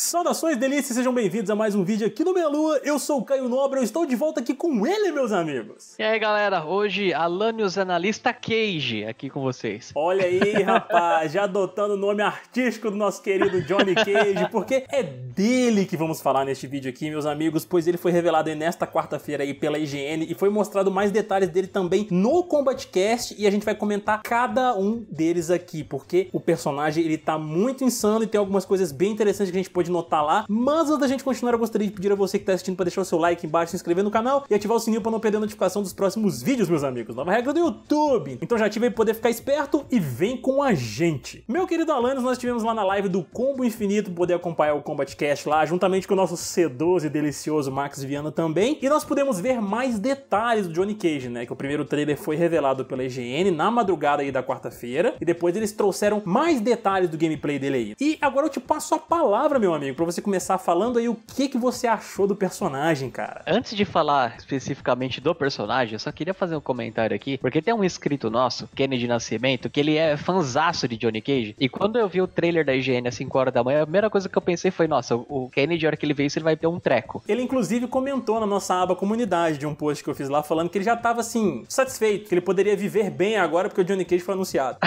Saudações delícias, sejam bem-vindos a mais um vídeo aqui no Meia Lua. Eu sou o Caio Nobre, eu estou de volta aqui com ele, meus amigos. E aí, galera, hoje Alanios Analista Cage aqui com vocês. Olha aí, rapaz, já adotando o nome artístico do nosso querido Johnny Cage, porque é dele que vamos falar neste vídeo aqui, meus amigos, pois ele foi revelado nesta quarta-feira aí pela IGN e foi mostrado mais detalhes dele também no Combat Cast e a gente vai comentar cada um deles aqui, porque o personagem ele tá muito insano e tem algumas coisas bem interessantes que a gente pode pode notar lá. Mas antes da gente continuar, eu gostaria de pedir a você que está assistindo para deixar o seu like embaixo, se inscrever no canal e ativar o sininho para não perder a notificação dos próximos vídeos, meus amigos. Nova regra do YouTube. Então já ative aí para poder ficar esperto e vem com a gente. Meu querido Alanis, nós tivemos lá na live do Combo Infinito, poder acompanhar o Combat Cast lá, juntamente com o nosso C12 delicioso Max Viana também. E nós pudemos ver mais detalhes do Johnny Cage, né? Que o primeiro trailer foi revelado pela IGN na madrugada aí da quarta-feira. E depois eles trouxeram mais detalhes do gameplay dele aí. E agora eu te passo a palavra, meu amigo amigo, para você começar falando aí o que, que você achou do personagem, cara. Antes de falar especificamente do personagem, eu só queria fazer um comentário aqui, porque tem um inscrito nosso, Kennedy Nascimento, que ele é fanzaço de Johnny Cage, e quando eu vi o trailer da IGN às 5 horas da manhã, a primeira coisa que eu pensei foi, nossa, o Kennedy, a hora que ele vê isso, ele vai ter um treco. Ele, inclusive, comentou na nossa aba comunidade de um post que eu fiz lá, falando que ele já tava, assim, satisfeito, que ele poderia viver bem agora porque o Johnny Cage foi anunciado.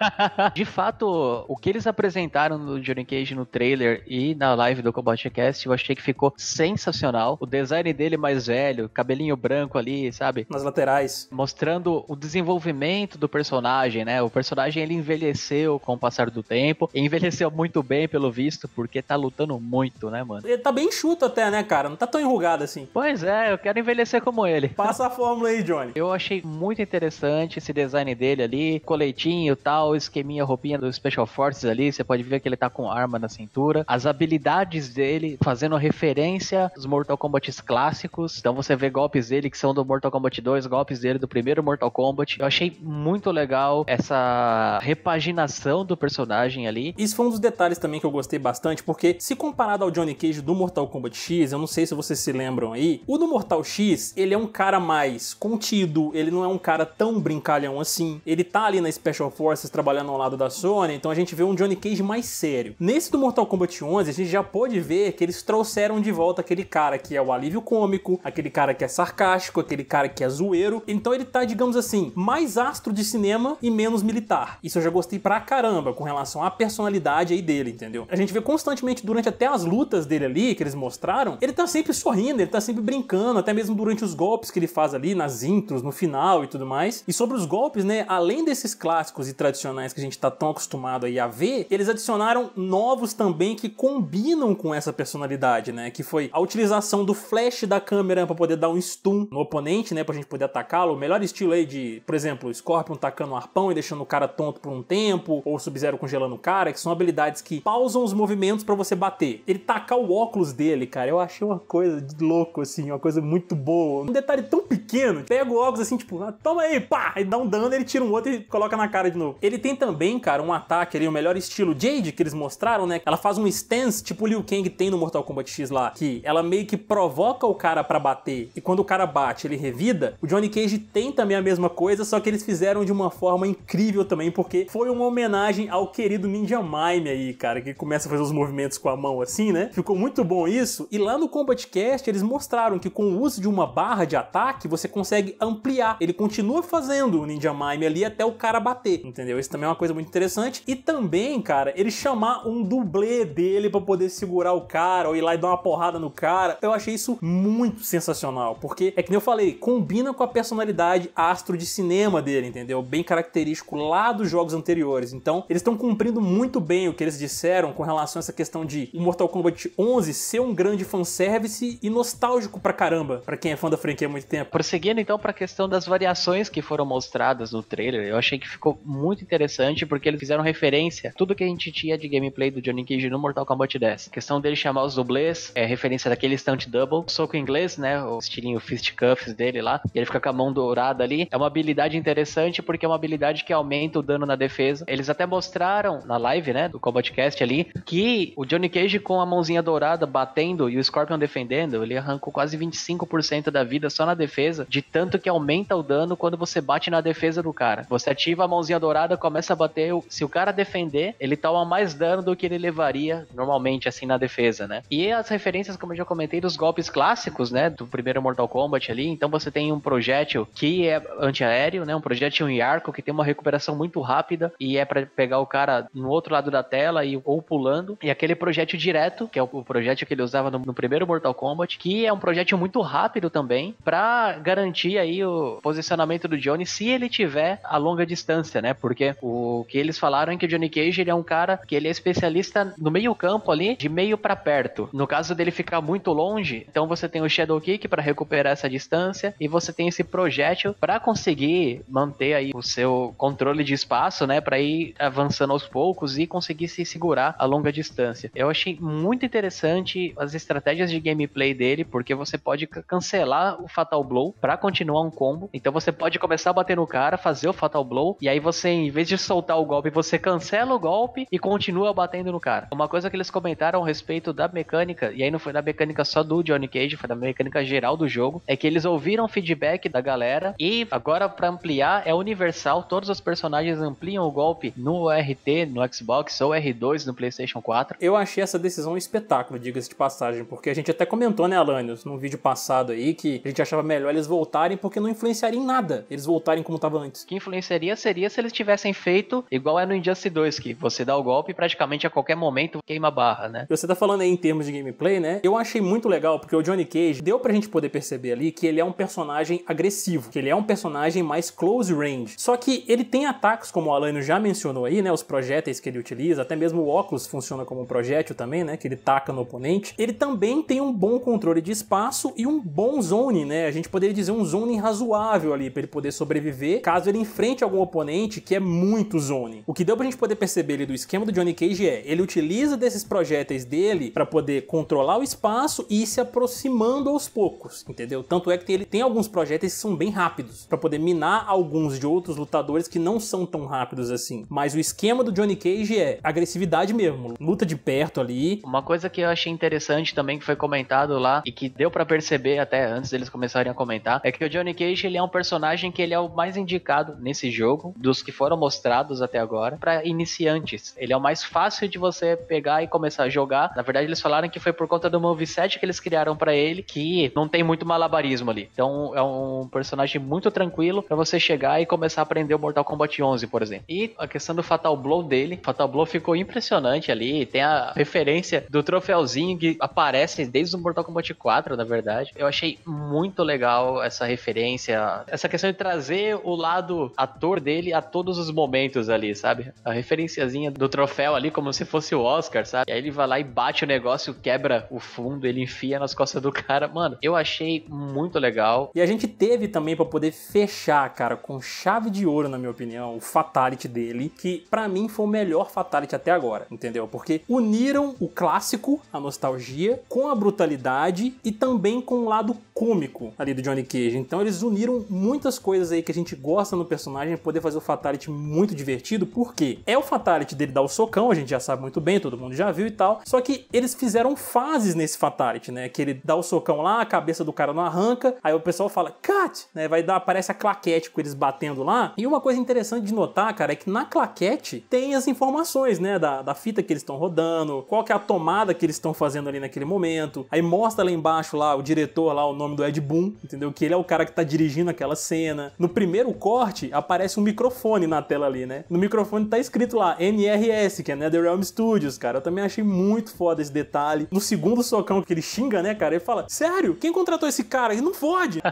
de fato, o que eles apresentaram no Johnny Cage no trailer e na live do Combatcast, eu achei que ficou sensacional. O design dele mais velho, cabelinho branco ali, sabe? Nas laterais. Mostrando o desenvolvimento do personagem, né? O personagem ele envelheceu com o passar do tempo, envelheceu muito bem pelo visto, porque tá lutando muito, né, mano? Ele tá bem chuto até, né, cara? Não tá tão enrugado assim. Pois é, eu quero envelhecer como ele. Passa a fórmula aí, Johnny. Eu achei muito interessante esse design dele ali, coletinho, tal, esqueminha, roupinha do Special Forces ali, você pode ver que ele tá com arma na cintura. As habilidades dele, fazendo referência aos Mortal Kombat clássicos. Então você vê golpes dele que são do Mortal Kombat 2, golpes dele do primeiro Mortal Kombat. Eu achei muito legal essa repaginação do personagem ali. Isso foi um dos detalhes também que eu gostei bastante, porque se comparado ao Johnny Cage do Mortal Kombat X, eu não sei se vocês se lembram aí, o do Mortal X, ele é um cara mais contido, ele não é um cara tão brincalhão assim. Ele tá ali na Special Forces trabalhando ao lado da Sony, então a gente vê um Johnny Cage mais sério. Nesse do Mortal Kombat 11, a gente já pôde ver que eles trouxeram de volta aquele cara que é o alívio cômico, aquele cara que é sarcástico, aquele cara que é zoeiro. Então ele tá, digamos assim, mais astro de cinema e menos militar. Isso eu já gostei pra caramba com relação à personalidade aí dele, entendeu? A gente vê constantemente durante até as lutas dele ali, que eles mostraram, ele tá sempre sorrindo, ele tá sempre brincando, até mesmo durante os golpes que ele faz ali, nas intros, no final e tudo mais. E sobre os golpes, né, além desses clássicos e tradicionais que a gente tá tão acostumado aí a ver, eles adicionaram novos também que com combinam com essa personalidade, né? Que foi a utilização do flash da câmera para poder dar um stun no oponente, né? Pra gente poder atacá-lo. O melhor estilo aí de, por exemplo, Scorpion tacando um arpão e deixando o cara tonto por um tempo, ou Sub-Zero congelando o cara, que são habilidades que pausam os movimentos para você bater. Ele tacar o óculos dele, cara, eu achei uma coisa de louco, assim, uma coisa muito boa. Um detalhe tão pequeno, pega o óculos assim, tipo, ah, toma aí, pá, e dá um dano, ele tira um outro e coloca na cara de novo. Ele tem também, cara, um ataque ali, o melhor estilo Jade que eles mostraram, né? Ela faz um stand tipo o Liu Kang tem no Mortal Kombat X lá, que ela meio que provoca o cara para bater e quando o cara bate ele revida, o Johnny Cage tem também a mesma coisa, só que eles fizeram de uma forma incrível também, porque foi uma homenagem ao querido Ninja Mime aí, cara, que começa a fazer os movimentos com a mão assim, né? Ficou muito bom isso. E lá no Combat Cast eles mostraram que com o uso de uma barra de ataque você consegue ampliar. Ele continua fazendo o Ninja Mime ali até o cara bater, entendeu? Isso também é uma coisa muito interessante. E também, cara, ele chamar um dublê dele pra poder segurar o cara ou ir lá e dar uma porrada no cara. Então, eu achei isso muito sensacional, porque é que nem eu falei, combina com a personalidade astro de cinema dele, entendeu? Bem característico lá dos jogos anteriores. Então, eles estão cumprindo muito bem o que eles disseram com relação a essa questão de o Mortal Kombat 11 ser um grande fanservice e nostálgico pra caramba, pra quem é fã da franquia há muito tempo. Prosseguindo então pra questão das variações que foram mostradas no trailer, eu achei que ficou muito interessante porque eles fizeram referência a tudo que a gente tinha de gameplay do Johnny Cage no Mortal Kombat 10. A questão dele chamar os dublês é referência daquele stunt double, soco inglês, né? O estilinho fist cuffs dele lá. ele fica com a mão dourada ali. É uma habilidade interessante porque é uma habilidade que aumenta o dano na defesa. Eles até mostraram na live, né, do Combatcast ali, que o Johnny Cage com a mãozinha dourada batendo e o Scorpion defendendo, ele arrancou quase 25% da vida só na defesa, de tanto que aumenta o dano quando você bate na defesa do cara. Você ativa a mãozinha dourada, começa a bater. Se o cara defender, ele toma mais dano do que ele levaria normalmente normalmente assim na defesa, né? E as referências, como eu já comentei, dos golpes clássicos, né, do primeiro Mortal Kombat ali, então você tem um projétil que é antiaéreo, né, um projétil em arco que tem uma recuperação muito rápida e é para pegar o cara no outro lado da tela e ou pulando, e aquele projétil direto, que é o projétil que ele usava no, no primeiro Mortal Kombat, que é um projétil muito rápido também, para garantir aí o posicionamento do Johnny se ele tiver a longa distância, né? Porque o que eles falaram é que o Johnny Cage ele é um cara que ele é especialista no meio campo campo ali de meio para perto. No caso dele ficar muito longe, então você tem o Shadow Kick para recuperar essa distância e você tem esse projétil para conseguir manter aí o seu controle de espaço, né, para ir avançando aos poucos e conseguir se segurar a longa distância. Eu achei muito interessante as estratégias de gameplay dele, porque você pode cancelar o Fatal Blow para continuar um combo. Então você pode começar a bater no cara, fazer o Fatal Blow e aí você em vez de soltar o golpe, você cancela o golpe e continua batendo no cara. Uma coisa que ele eles comentaram a respeito da mecânica, e aí não foi da mecânica só do Johnny Cage, foi da mecânica geral do jogo, é que eles ouviram feedback da galera e agora para ampliar é universal, todos os personagens ampliam o golpe no RT, no Xbox ou R2 no PlayStation 4. Eu achei essa decisão um espetáculo, diga-se de passagem, porque a gente até comentou, né, Alanios, num vídeo passado aí que a gente achava melhor eles voltarem porque não influenciaria em nada eles voltarem como tava antes. Que influenciaria seria se eles tivessem feito igual é no Injustice 2, que você dá o golpe praticamente a qualquer momento queima barra, né? Você tá falando aí em termos de gameplay, né? Eu achei muito legal porque o Johnny Cage deu pra gente poder perceber ali que ele é um personagem agressivo, que ele é um personagem mais close range. Só que ele tem ataques, como o Alan já mencionou aí, né? Os projéteis que ele utiliza, até mesmo o óculos funciona como um projétil também, né? Que ele taca no oponente. Ele também tem um bom controle de espaço e um bom zone, né? A gente poderia dizer um zone razoável ali para ele poder sobreviver caso ele enfrente algum oponente que é muito zone. O que deu pra gente poder perceber ali do esquema do Johnny Cage é ele utiliza desses esses projéteis dele para poder controlar o espaço e ir se aproximando aos poucos, entendeu? Tanto é que ele tem alguns projéteis que são bem rápidos para poder minar alguns de outros lutadores que não são tão rápidos assim. Mas o esquema do Johnny Cage é agressividade mesmo, luta de perto ali. Uma coisa que eu achei interessante também que foi comentado lá e que deu para perceber até antes deles começarem a comentar é que o Johnny Cage ele é um personagem que ele é o mais indicado nesse jogo dos que foram mostrados até agora para iniciantes. Ele é o mais fácil de você pegar e começar a jogar. Na verdade, eles falaram que foi por conta do moveset que eles criaram para ele, que não tem muito malabarismo ali. Então, é um personagem muito tranquilo para você chegar e começar a aprender o Mortal Kombat 11, por exemplo. E a questão do Fatal Blow dele, Fatal Blow ficou impressionante ali, tem a referência do troféuzinho que aparece desde o Mortal Kombat 4, na verdade. Eu achei muito legal essa referência, essa questão de trazer o lado ator dele a todos os momentos ali, sabe? A referenciazinha do troféu ali como se fosse o Oscar, sabe? E Aí ele vai lá e bate o negócio, quebra o fundo, ele enfia nas costas do cara. Mano, eu achei muito legal. E a gente teve também para poder fechar, cara, com chave de ouro, na minha opinião, o Fatality dele, que para mim foi o melhor Fatality até agora, entendeu? Porque uniram o clássico, a nostalgia, com a brutalidade e também com o lado cômico ali do Johnny Cage. Então eles uniram muitas coisas aí que a gente gosta no personagem, poder fazer o Fatality muito divertido, porque é o Fatality dele dar o socão, a gente já sabe muito bem, todo mundo já e tal. Só que eles fizeram fases nesse fatality, né? Que ele dá o socão lá, a cabeça do cara não arranca, aí o pessoal fala, cut, né? Vai dar, aparece a claquete com eles batendo lá. E uma coisa interessante de notar, cara, é que na claquete tem as informações, né? Da, da fita que eles estão rodando, qual que é a tomada que eles estão fazendo ali naquele momento. Aí mostra lá embaixo lá o diretor lá, o nome do Ed Boon, entendeu? Que ele é o cara que tá dirigindo aquela cena. No primeiro corte aparece um microfone na tela ali, né? No microfone tá escrito lá NRS, que é NetherRealm Studios, cara. Eu também achei muito foda esse detalhe. No segundo socão que ele xinga, né, cara, ele fala: Sério, quem contratou esse cara? Ele não fode.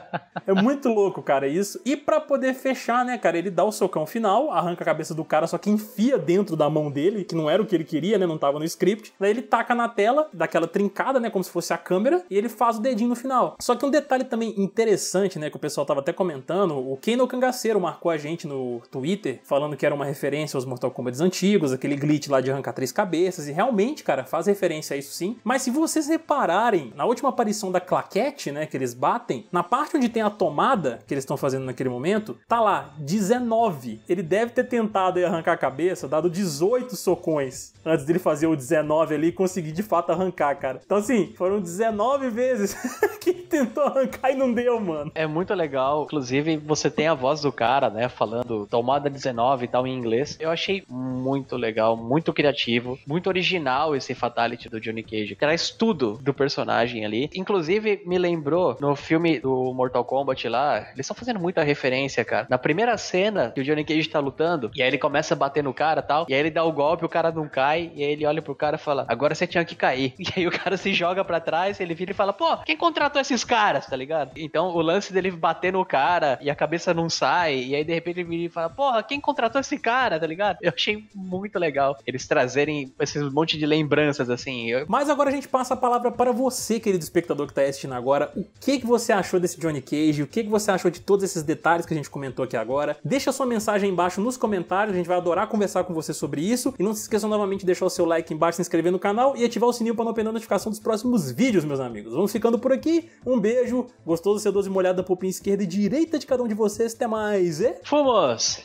é muito louco, cara, isso. E para poder fechar, né, cara, ele dá o socão final, arranca a cabeça do cara, só que enfia dentro da mão dele, que não era o que ele queria, né, não tava no script. Daí ele taca na tela, daquela trincada, né, como se fosse a câmera, e ele faz o dedinho no final. Só que um detalhe também interessante, né, que o pessoal tava até comentando, o Kano Cangaceiro marcou a gente no Twitter, falando que era uma referência aos Mortal Kombat antigos, aquele glitch lá de arrancar três cabeças, e realmente realmente, cara, faz referência a isso sim. Mas se vocês repararem, na última aparição da claquete, né, que eles batem, na parte onde tem a tomada que eles estão fazendo naquele momento, tá lá, 19. Ele deve ter tentado arrancar a cabeça, dado 18 socões antes dele fazer o 19 ali e conseguir de fato arrancar, cara. Então, assim, foram 19 vezes que ele tentou arrancar e não deu, mano. É muito legal. Inclusive, você tem a voz do cara, né, falando tomada 19 e tal em inglês. Eu achei muito legal, muito criativo, muito original final esse fatality do Johnny Cage. Traz tudo do personagem ali. Inclusive, me lembrou no filme do Mortal Kombat lá, eles estão fazendo muita referência, cara. Na primeira cena que o Johnny Cage tá lutando, e aí ele começa a bater no cara tal, e aí ele dá o golpe, o cara não cai, e aí ele olha pro cara e fala, agora você tinha que cair. E aí o cara se joga para trás, ele vira e fala, pô, quem contratou esses caras, tá ligado? Então o lance dele bater no cara e a cabeça não sai, e aí de repente ele vira e fala, porra, quem contratou esse cara, tá ligado? Eu achei muito legal eles trazerem esses monte monte de lembranças, assim. Mas agora a gente passa a palavra para você, querido espectador que está assistindo agora. O que, que você achou desse Johnny Cage? O que, que você achou de todos esses detalhes que a gente comentou aqui agora? Deixa sua mensagem embaixo nos comentários, a gente vai adorar conversar com você sobre isso. E não se esqueça novamente de deixar o seu like embaixo, se inscrever no canal e ativar o sininho para não perder a notificação dos próximos vídeos, meus amigos. Vamos ficando por aqui. Um beijo, gostoso, sedoso e molhado da polpinha esquerda e direita de cada um de vocês. Até mais e... Fomos!